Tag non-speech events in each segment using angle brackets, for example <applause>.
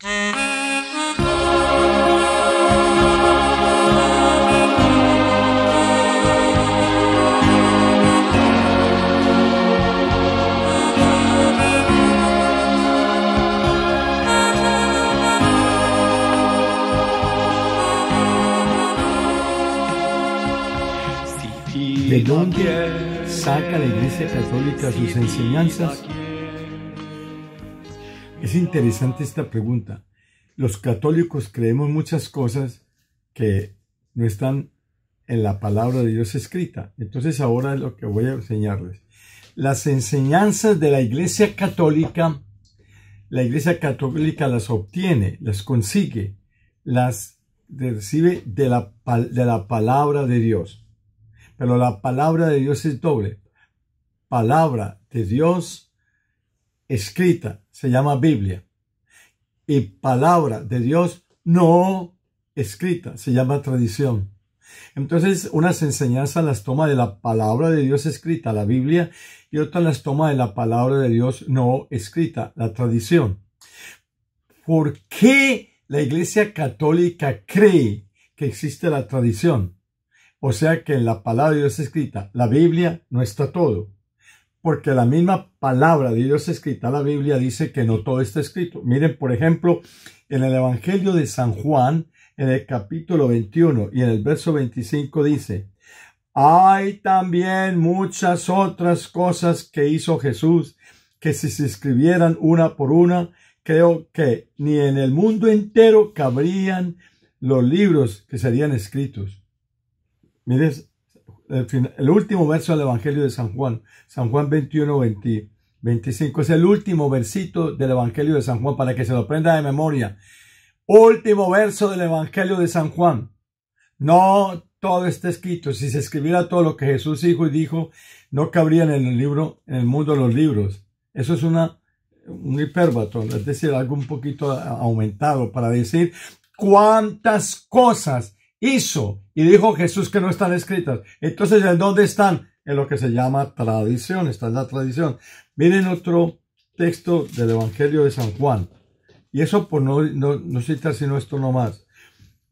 de dónde saca la Iglesia Católica sus enseñanzas es interesante esta pregunta. Los católicos creemos muchas cosas que no están en la palabra de Dios escrita. Entonces ahora es lo que voy a enseñarles. Las enseñanzas de la Iglesia Católica, la Iglesia Católica las obtiene, las consigue, las recibe de la, de la palabra de Dios. Pero la palabra de Dios es doble. Palabra de Dios escrita, se llama Biblia. Y palabra de Dios no escrita, se llama tradición. Entonces, unas enseñanzas las toma de la palabra de Dios escrita, la Biblia, y otras las toma de la palabra de Dios no escrita, la tradición. ¿Por qué la Iglesia Católica cree que existe la tradición? O sea que en la palabra de Dios escrita, la Biblia, no está todo porque la misma palabra de Dios escrita, la Biblia dice que no todo está escrito. Miren, por ejemplo, en el Evangelio de San Juan, en el capítulo 21 y en el verso 25 dice, hay también muchas otras cosas que hizo Jesús que si se escribieran una por una, creo que ni en el mundo entero cabrían los libros que serían escritos. Miren el, último verso del Evangelio de San Juan, San Juan 21, 20, 25, es el último versito del Evangelio de San Juan para que se lo prenda de memoria. Último verso del Evangelio de San Juan. No todo está escrito. Si se escribiera todo lo que Jesús dijo y dijo, no cabría en el libro, en el mundo los libros. Eso es una, un hipérbato es decir, algo un poquito aumentado para decir cuántas cosas hizo y dijo Jesús que no están escritas. Entonces, ¿en dónde están? En lo que se llama tradición, está en la tradición. Miren otro texto del Evangelio de San Juan. Y eso por no, no, citar sino esto nomás.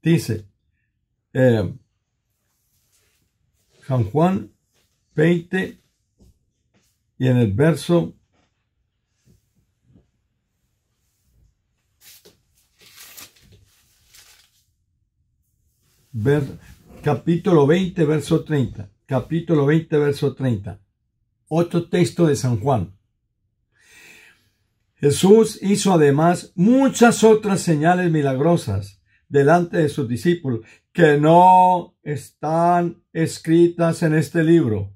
Dice, eh, San Juan 20 y en el verso ver, capítulo 20, verso 30. Capítulo 20, verso 30. Otro texto de San Juan. Jesús hizo además muchas otras señales milagrosas delante de sus discípulos que no están escritas en este libro.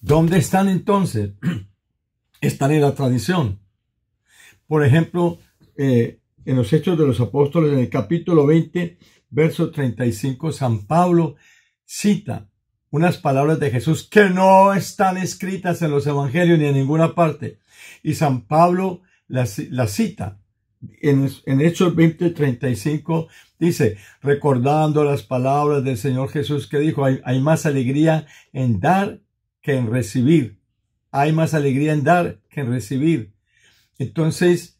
¿Dónde están entonces? <clears throat> Están en la tradición. Por ejemplo, eh, en los Hechos de los Apóstoles, en el capítulo 20, verso 35, San Pablo cita unas palabras de Jesús que no están escritas en los evangelios ni en ninguna parte. Y San Pablo las, cita en, en, Hechos 20, 35, dice, recordando las palabras del Señor Jesús que dijo, hay, más alegría en dar que en recibir. Hay más alegría en dar que en recibir. Entonces,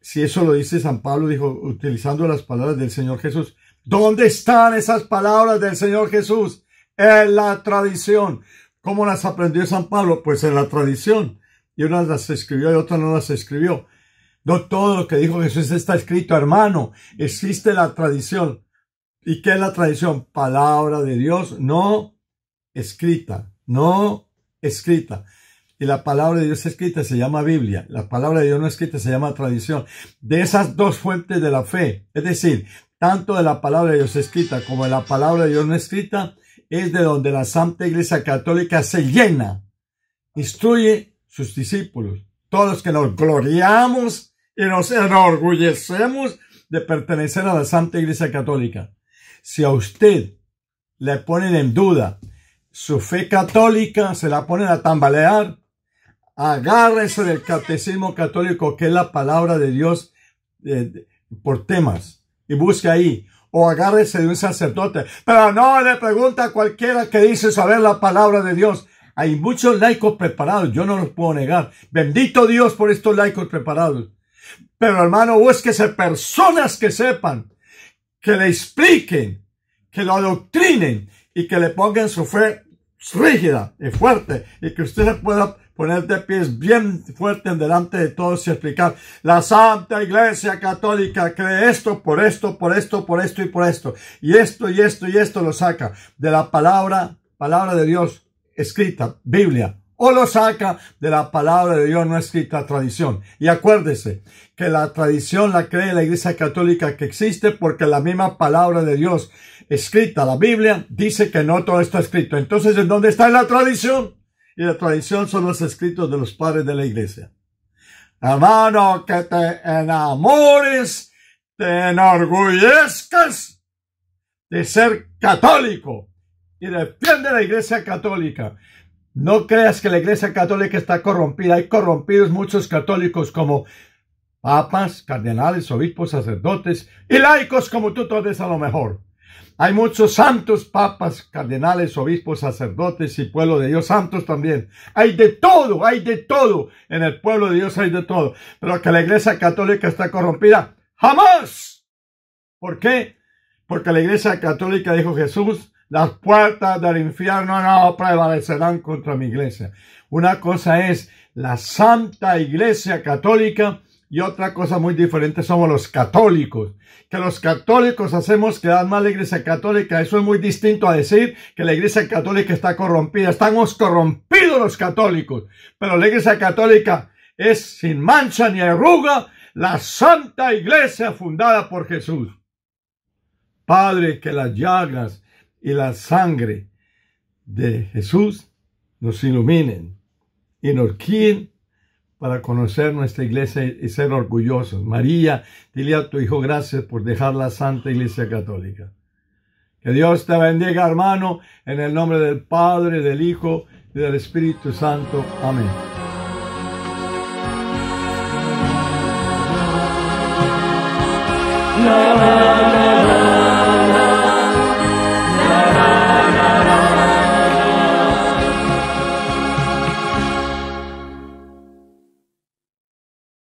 si eso lo dice San Pablo, dijo, utilizando las palabras del Señor Jesús, ¿dónde están esas palabras del Señor Jesús? En la tradición. ¿Cómo las aprendió San Pablo? Pues en la tradición. Y una las escribió y otra no las escribió. No todo lo que dijo Jesús está escrito, hermano. Existe la tradición. ¿Y qué es la tradición? Palabra de Dios no escrita, no escrita y la palabra de Dios escrita se llama Biblia, la palabra de Dios no escrita se llama tradición. De esas dos fuentes de la fe, es decir, tanto de la palabra de Dios escrita como de la palabra de Dios no escrita, es de donde la Santa Iglesia Católica se llena, instruye sus discípulos, todos los que nos gloriamos y nos enorgullecemos de pertenecer a la Santa Iglesia Católica. Si a usted le ponen en duda su fe católica, se la ponen a tambalear, agárrese del catecismo católico, que es la palabra de Dios eh, por temas, y busque ahí. O agárrese de un sacerdote. Pero no le pregunta a cualquiera que dice saber la palabra de Dios. Hay muchos laicos preparados, yo no los puedo negar. Bendito Dios por estos laicos preparados. Pero hermano, búsquese personas que sepan, que le expliquen, que lo adoctrinen y que le pongan su fe rígida y fuerte y que usted pueda ponerte pies bien fuerte en delante de todos y explicar. La Santa Iglesia Católica cree esto, por esto, por esto, por esto y por esto. Y esto y esto y esto lo saca de la palabra, palabra de Dios escrita, Biblia, o lo saca de la palabra de Dios no escrita tradición. Y acuérdese que la tradición la cree la Iglesia Católica que existe porque la misma palabra de Dios escrita, la Biblia, dice que no todo está escrito. Entonces, ¿en dónde está la tradición? y la tradición son los escritos de los padres de la iglesia. Hermano, que te enamores, te enorgullezcas de ser católico y defiende la iglesia católica. No creas que la iglesia católica está corrompida. Hay corrompidos muchos católicos como papas, cardenales, obispos, sacerdotes y laicos como tú, todos a lo mejor. Hay muchos santos, papas, cardenales, obispos, sacerdotes y pueblo de Dios, santos también. Hay de todo, hay de todo. En el pueblo de Dios hay de todo. Pero que la iglesia católica está corrompida, jamás. ¿Por qué? Porque la iglesia católica, dijo Jesús, las puertas del infierno no prevalecerán contra mi iglesia. Una cosa es la santa iglesia católica y otra cosa muy diferente somos los católicos. Que los católicos hacemos quedar mal la iglesia católica. Eso es muy distinto a decir que la iglesia católica está corrompida. Estamos corrompidos los católicos. Pero la iglesia católica es sin mancha ni arruga la santa iglesia fundada por Jesús. Padre, que las llagas y la sangre de Jesús nos iluminen y nos guíen para conocer nuestra iglesia y ser orgullosos. María, dile a tu hijo gracias por dejar la Santa Iglesia Católica. Que Dios te bendiga, hermano, en el nombre del Padre, del Hijo y del Espíritu Santo. Amén.